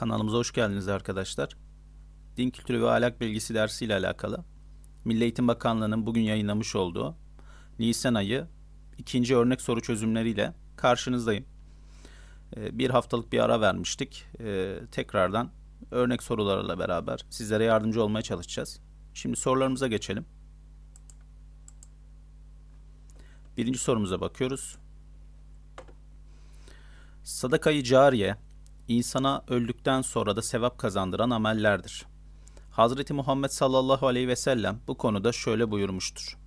Kanalımıza hoş geldiniz arkadaşlar. Din kültürü ve ahlak bilgisi dersi ile alakalı Milli Eğitim Bakanlığı'nın bugün yayınlamış olduğu Nisan ayı ikinci örnek soru çözümleriyle karşınızdayım. Ee, bir haftalık bir ara vermiştik. Ee, tekrardan örnek sorularla beraber sizlere yardımcı olmaya çalışacağız. Şimdi sorularımıza geçelim. Birinci sorumuza bakıyoruz. Sadakayı cariye insana öldükten sonra da sevap kazandıran amellerdir. Hazreti Muhammed sallallahu aleyhi ve sellem bu konuda şöyle buyurmuştur.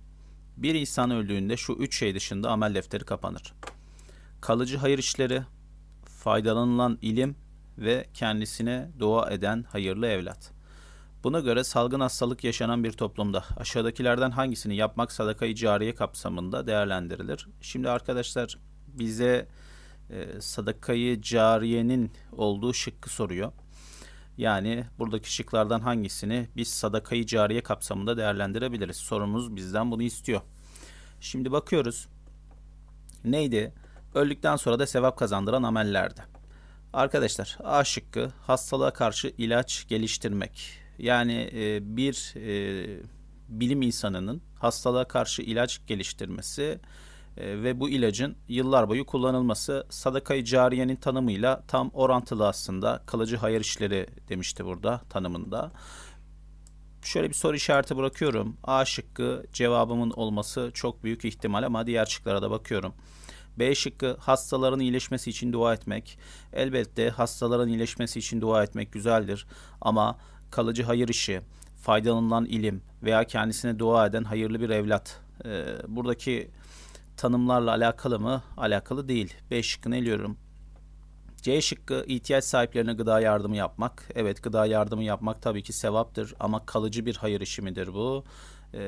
Bir insan öldüğünde şu üç şey dışında amel defteri kapanır. Kalıcı hayır işleri, faydalanılan ilim ve kendisine dua eden hayırlı evlat. Buna göre salgın hastalık yaşanan bir toplumda aşağıdakilerden hangisini yapmak sadaka-i kapsamında değerlendirilir? Şimdi arkadaşlar bize e, sadakayı cariyenin olduğu şıkkı soruyor. Yani buradaki şıklardan hangisini biz sadakayı cariye kapsamında değerlendirebiliriz? Sorumuz bizden bunu istiyor. Şimdi bakıyoruz. Neydi? Öldükten sonra da sevap kazandıran amellerdi. Arkadaşlar A şıkkı hastalığa karşı ilaç geliştirmek. Yani e, bir e, bilim insanının hastalığa karşı ilaç geliştirmesi e, ve bu ilacın yıllar boyu kullanılması sadakayı cariyenin tanımıyla tam orantılı aslında kalıcı hayır işleri demişti burada tanımında. Şöyle bir soru işareti bırakıyorum. A şıkkı cevabımın olması çok büyük ihtimal ama diğer şıklara da bakıyorum. B şıkkı hastaların iyileşmesi için dua etmek. Elbette hastaların iyileşmesi için dua etmek güzeldir ama kalıcı hayır işi, faydalanılan ilim veya kendisine dua eden hayırlı bir evlat. E, buradaki tanımlarla alakalı mı? Alakalı değil. B şıkkını eliyorum. C şıkkı ihtiyaç sahiplerine gıda yardımı yapmak. Evet gıda yardımı yapmak tabii ki sevaptır ama kalıcı bir hayır işi midir bu? e,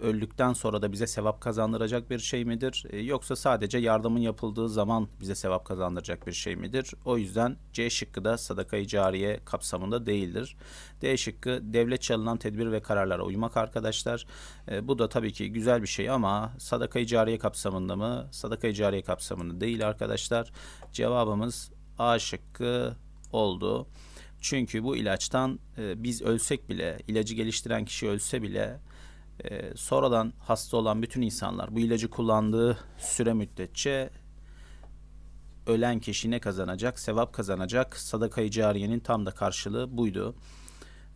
öldükten sonra da bize sevap kazandıracak bir şey midir? E, yoksa sadece yardımın yapıldığı zaman bize sevap kazandıracak bir şey midir? O yüzden C şıkkı da sadaka-i cariye kapsamında değildir. D şıkkı devlet çalınan tedbir ve kararlara uymak arkadaşlar. E, bu da tabii ki güzel bir şey ama sadaka-i cariye kapsamında mı? Sadaka-i cariye kapsamında değil arkadaşlar. Cevabımız A şıkkı oldu. Çünkü bu ilaçtan e, biz ölsek bile, ilacı geliştiren kişi ölse bile e, sonradan hasta olan bütün insanlar bu ilacı kullandığı süre müddetçe ölen kişi ne kazanacak? Sevap kazanacak. Sadaka-i cariyenin tam da karşılığı buydu.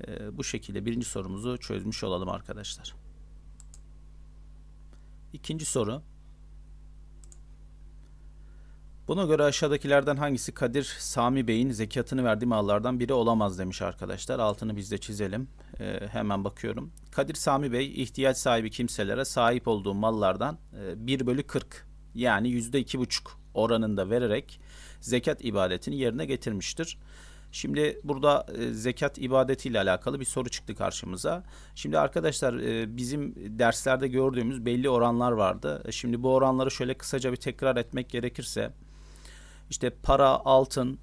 E, bu şekilde birinci sorumuzu çözmüş olalım arkadaşlar. İkinci soru. Buna göre aşağıdakilerden hangisi Kadir Sami Bey'in zekatını verdiği mallardan biri olamaz demiş arkadaşlar. Altını biz de çizelim. Ee, hemen bakıyorum. Kadir Sami Bey ihtiyaç sahibi kimselere sahip olduğu mallardan e, 1 bölü 40 yani %2,5 oranında vererek zekat ibadetini yerine getirmiştir. Şimdi burada e, zekat ibadetiyle alakalı bir soru çıktı karşımıza. Şimdi arkadaşlar e, bizim derslerde gördüğümüz belli oranlar vardı. E, şimdi bu oranları şöyle kısaca bir tekrar etmek gerekirse işte para, altın,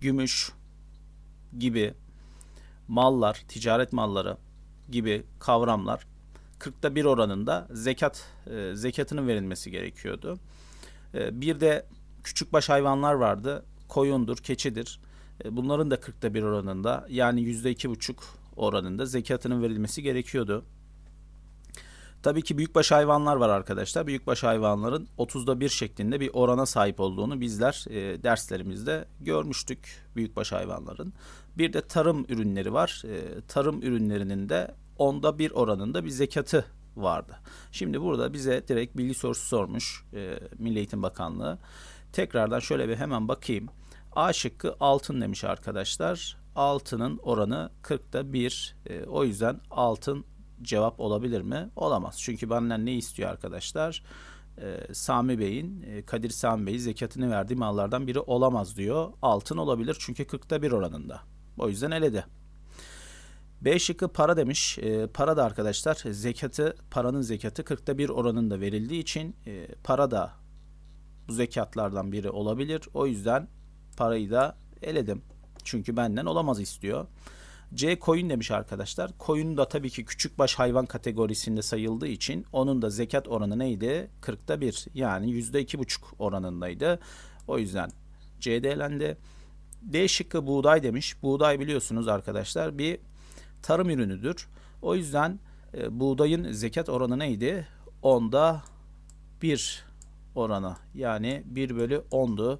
gümüş gibi mallar, ticaret malları gibi kavramlar 40'ta 1 oranında zekat e, zekatının verilmesi gerekiyordu. E, bir de küçük baş hayvanlar vardı. Koyundur, keçidir. E, bunların da 40'ta 1 oranında yani %2,5 oranında zekatının verilmesi gerekiyordu. Tabii ki büyükbaş hayvanlar var arkadaşlar. Büyükbaş hayvanların 30'da 1 şeklinde bir orana sahip olduğunu bizler e, derslerimizde görmüştük büyükbaş hayvanların. Bir de tarım ürünleri var. E, tarım ürünlerinin de onda bir oranında bir zekatı vardı. Şimdi burada bize direkt bilgi sorusu sormuş e, Milli Eğitim Bakanlığı. Tekrardan şöyle bir hemen bakayım. A şıkkı altın demiş arkadaşlar. Altının oranı 40'ta 1. E, o yüzden altın cevap olabilir mi? Olamaz. Çünkü benden ne istiyor arkadaşlar? Ee, Sami Bey'in, e, Kadir Sami Bey'in zekatını verdiği mallardan biri olamaz diyor. Altın olabilir çünkü 40'ta 1 oranında. O yüzden eledi. B şıkkı para demiş. E, para da arkadaşlar zekatı, paranın zekatı 40'ta 1 oranında verildiği için e, para da bu zekatlardan biri olabilir. O yüzden parayı da eledim. Çünkü benden olamaz istiyor. C koyun demiş arkadaşlar. Koyun da tabii ki küçük baş hayvan kategorisinde sayıldığı için onun da zekat oranı neydi? 40'ta 1 yani %2,5 oranındaydı. O yüzden C elendi. D şıkkı buğday demiş. Buğday biliyorsunuz arkadaşlar bir tarım ürünüdür. O yüzden e, buğdayın zekat oranı neydi? 10'da 1 oranı yani 1 bölü 10'du.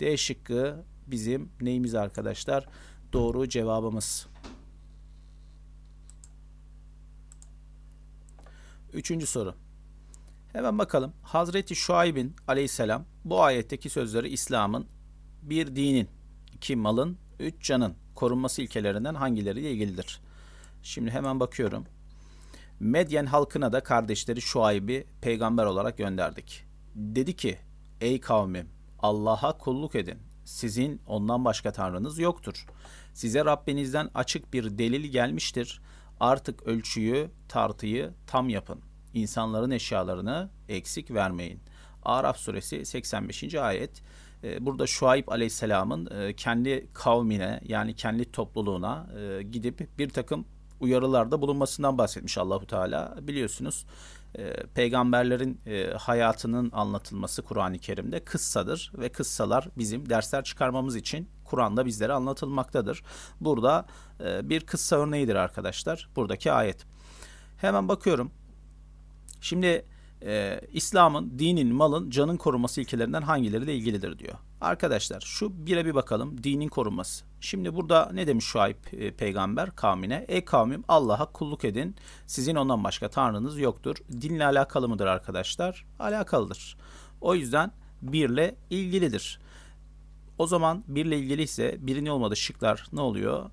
D şıkkı bizim neyimiz arkadaşlar? Doğru cevabımız. Üçüncü soru. Hemen bakalım. Hazreti Şuayb'in aleyhisselam bu ayetteki sözleri İslam'ın bir dinin, iki malın, üç canın korunması ilkelerinden hangileriyle ilgilidir? Şimdi hemen bakıyorum. Medyen halkına da kardeşleri Şuayb'i peygamber olarak gönderdik. Dedi ki, ey kavmim Allah'a kulluk edin. Sizin ondan başka tanrınız yoktur. Size Rabbinizden açık bir delil gelmiştir.'' Artık ölçüyü, tartıyı tam yapın. İnsanların eşyalarını eksik vermeyin. Araf suresi 85. ayet. Ee, burada Şuayb aleyhisselamın e, kendi kavmine yani kendi topluluğuna e, gidip bir takım uyarılarda bulunmasından bahsetmiş Allahu Teala. Biliyorsunuz ee, peygamberlerin e, hayatının anlatılması Kur'an-ı Kerim'de kıssadır ve kıssalar bizim dersler çıkarmamız için Kur'an'da bizlere anlatılmaktadır. Burada e, bir kıssa örneğidir arkadaşlar buradaki ayet. Hemen bakıyorum. Şimdi e, İslam'ın, dinin, malın, canın koruması ilkelerinden hangileriyle ilgilidir diyor. Arkadaşlar şu bire bir bakalım. Dinin korunması. Şimdi burada ne demiş Şuayb e, peygamber kavmine? Ey kavmim Allah'a kulluk edin. Sizin ondan başka tanrınız yoktur. Dinle alakalı mıdır arkadaşlar? Alakalıdır. O yüzden birle ilgilidir. O zaman birle ilgili ise birini olmadı şıklar ne oluyor?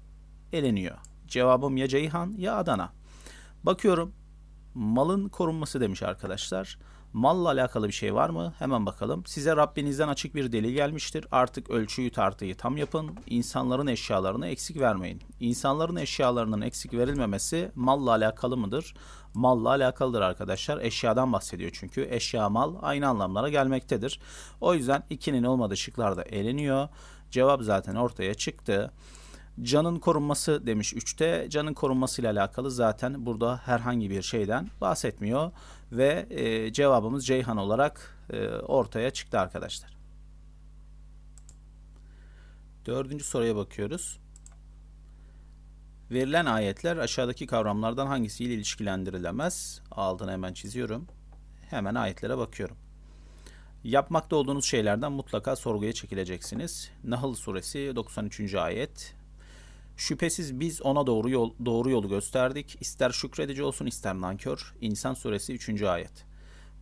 Eleniyor. Cevabım ya Ceyhan ya Adana. Bakıyorum malın korunması demiş arkadaşlar. Malla alakalı bir şey var mı? Hemen bakalım. Size Rabbinizden açık bir delil gelmiştir. Artık ölçüyü tartıyı tam yapın. İnsanların eşyalarını eksik vermeyin. İnsanların eşyalarının eksik verilmemesi malla alakalı mıdır? Malla alakalıdır arkadaşlar. Eşyadan bahsediyor çünkü. Eşya mal aynı anlamlara gelmektedir. O yüzden ikinin olmadığı şıklarda eleniyor. Cevap zaten ortaya çıktı. Canın korunması demiş 3'te. Canın korunması ile alakalı zaten burada herhangi bir şeyden bahsetmiyor ve e, cevabımız Ceyhan olarak e, ortaya çıktı arkadaşlar. Dördüncü soruya bakıyoruz. Verilen ayetler aşağıdaki kavramlardan hangisiyle ilişkilendirilemez? Aldığını hemen çiziyorum. Hemen ayetlere bakıyorum. Yapmakta olduğunuz şeylerden mutlaka sorguya çekileceksiniz. Nahl suresi 93. ayet Şüphesiz biz ona doğru, yol, doğru yolu gösterdik. İster şükredici olsun ister nankör. İnsan suresi 3. ayet.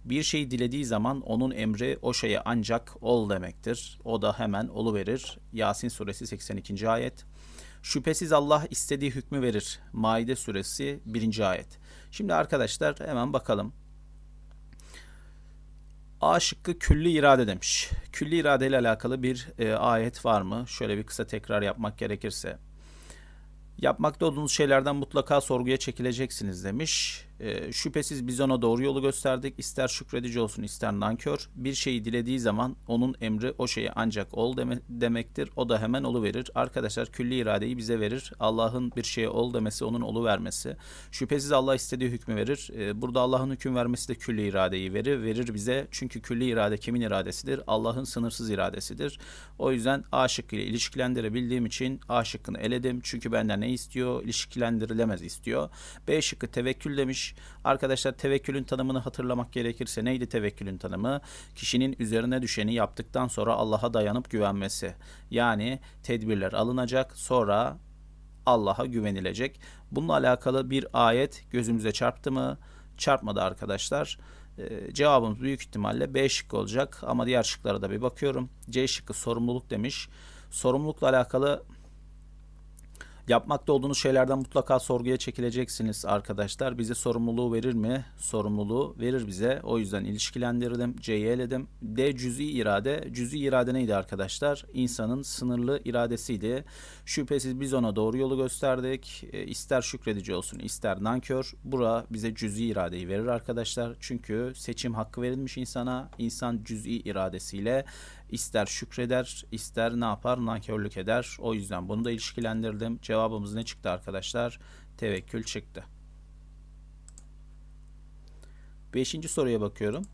Bir şeyi dilediği zaman onun emri o şeye ancak ol demektir. O da hemen olu verir. Yasin suresi 82. ayet. Şüphesiz Allah istediği hükmü verir. Maide suresi 1. ayet. Şimdi arkadaşlar hemen bakalım. A şıkkı külli irade demiş. Külli irade ile alakalı bir e, ayet var mı? Şöyle bir kısa tekrar yapmak gerekirse. Yapmakta olduğunuz şeylerden mutlaka sorguya çekileceksiniz demiş. E, şüphesiz biz ona doğru yolu gösterdik. İster şükredici olsun ister nankör. Bir şeyi dilediği zaman onun emri o şeyi ancak ol deme, demektir. O da hemen olu verir. Arkadaşlar külli iradeyi bize verir. Allah'ın bir şeye ol demesi onun olu vermesi. Şüphesiz Allah istediği hükmü verir. E, burada Allah'ın hüküm vermesi de külli iradeyi verir. Verir bize. Çünkü külli irade kimin iradesidir? Allah'ın sınırsız iradesidir. O yüzden A şıkkı ile ilişkilendirebildiğim için A şıkkını eledim. Çünkü benden ne istiyor? İlişkilendirilemez istiyor. B şıkkı tevekkül demiş. Arkadaşlar tevekkülün tanımını hatırlamak gerekirse neydi tevekkülün tanımı? Kişinin üzerine düşeni yaptıktan sonra Allah'a dayanıp güvenmesi. Yani tedbirler alınacak sonra Allah'a güvenilecek. Bununla alakalı bir ayet gözümüze çarptı mı? Çarpmadı arkadaşlar. Ee, cevabımız büyük ihtimalle B şık olacak ama diğer şıklara da bir bakıyorum. C şıkkı sorumluluk demiş. Sorumlulukla alakalı Yapmakta olduğunuz şeylerden mutlaka sorguya çekileceksiniz arkadaşlar. Bize sorumluluğu verir mi? Sorumluluğu verir bize. O yüzden ilişkilendirdim, ceyeledim. D cüz'i irade. Cüz'i irade neydi arkadaşlar? İnsanın sınırlı iradesiydi. Şüphesiz biz ona doğru yolu gösterdik. E, ister şükredici olsun, ister nankör. Bura bize cüz'i iradeyi verir arkadaşlar. Çünkü seçim hakkı verilmiş insana. İnsan cüz'i iradesiyle İster şükreder, ister ne yapar nankörlük eder. O yüzden bunu da ilişkilendirdim. Cevabımız ne çıktı arkadaşlar? Tevekkül çıktı. Beşinci soruya bakıyorum.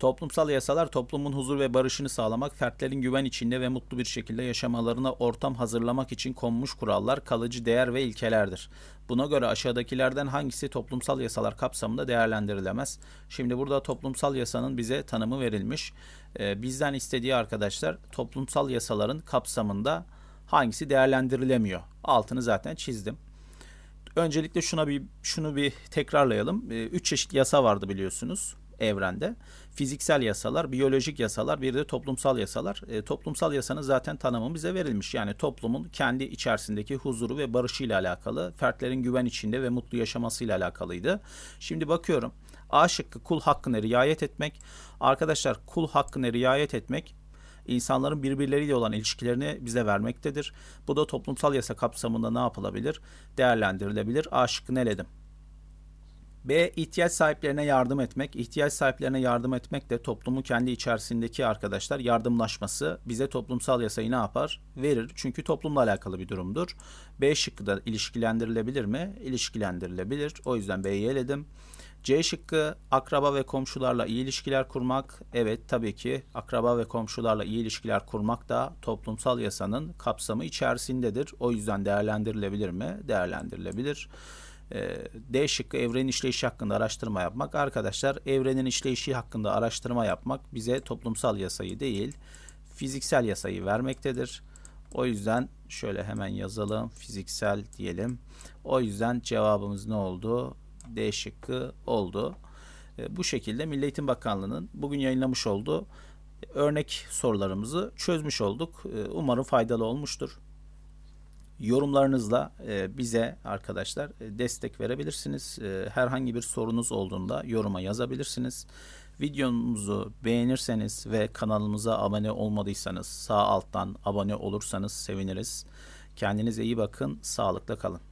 Toplumsal yasalar toplumun huzur ve barışını sağlamak, fertlerin güven içinde ve mutlu bir şekilde yaşamalarına ortam hazırlamak için konmuş kurallar, kalıcı değer ve ilkelerdir. Buna göre aşağıdakilerden hangisi toplumsal yasalar kapsamında değerlendirilemez? Şimdi burada toplumsal yasanın bize tanımı verilmiş. Ee, bizden istediği arkadaşlar toplumsal yasaların kapsamında hangisi değerlendirilemiyor? Altını zaten çizdim. Öncelikle şuna bir şunu bir tekrarlayalım. Ee, üç çeşit yasa vardı biliyorsunuz evrende fiziksel yasalar, biyolojik yasalar, bir de toplumsal yasalar. E, toplumsal yasanın zaten tanımı bize verilmiş. Yani toplumun kendi içerisindeki huzuru ve barışıyla alakalı, fertlerin güven içinde ve mutlu yaşamasıyla alakalıydı. Şimdi bakıyorum. A şıkkı kul hakkını riayet etmek. Arkadaşlar kul hakkını riayet etmek insanların birbirleriyle olan ilişkilerini bize vermektedir. Bu da toplumsal yasa kapsamında ne yapılabilir? Değerlendirilebilir. A şıkkını eledim. B. ihtiyaç sahiplerine yardım etmek. İhtiyaç sahiplerine yardım etmek de toplumun kendi içerisindeki arkadaşlar yardımlaşması bize toplumsal yasayı ne yapar? Verir. Çünkü toplumla alakalı bir durumdur. B şıkkı da ilişkilendirilebilir mi? İlişkilendirilebilir. O yüzden B'yi eledim. C şıkkı akraba ve komşularla iyi ilişkiler kurmak. Evet tabii ki akraba ve komşularla iyi ilişkiler kurmak da toplumsal yasanın kapsamı içerisindedir. O yüzden değerlendirilebilir mi? Değerlendirilebilir. Ee, D şıkkı evrenin işleyişi hakkında araştırma yapmak. Arkadaşlar evrenin işleyişi hakkında araştırma yapmak bize toplumsal yasayı değil fiziksel yasayı vermektedir. O yüzden şöyle hemen yazalım fiziksel diyelim. O yüzden cevabımız ne oldu? D şıkkı oldu. Ee, bu şekilde Milli Eğitim Bakanlığı'nın bugün yayınlamış olduğu örnek sorularımızı çözmüş olduk. Ee, umarım faydalı olmuştur. Yorumlarınızla e, bize arkadaşlar e, destek verebilirsiniz. E, herhangi bir sorunuz olduğunda yoruma yazabilirsiniz. Videomuzu beğenirseniz ve kanalımıza abone olmadıysanız sağ alttan abone olursanız seviniriz. Kendinize iyi bakın, sağlıkla kalın.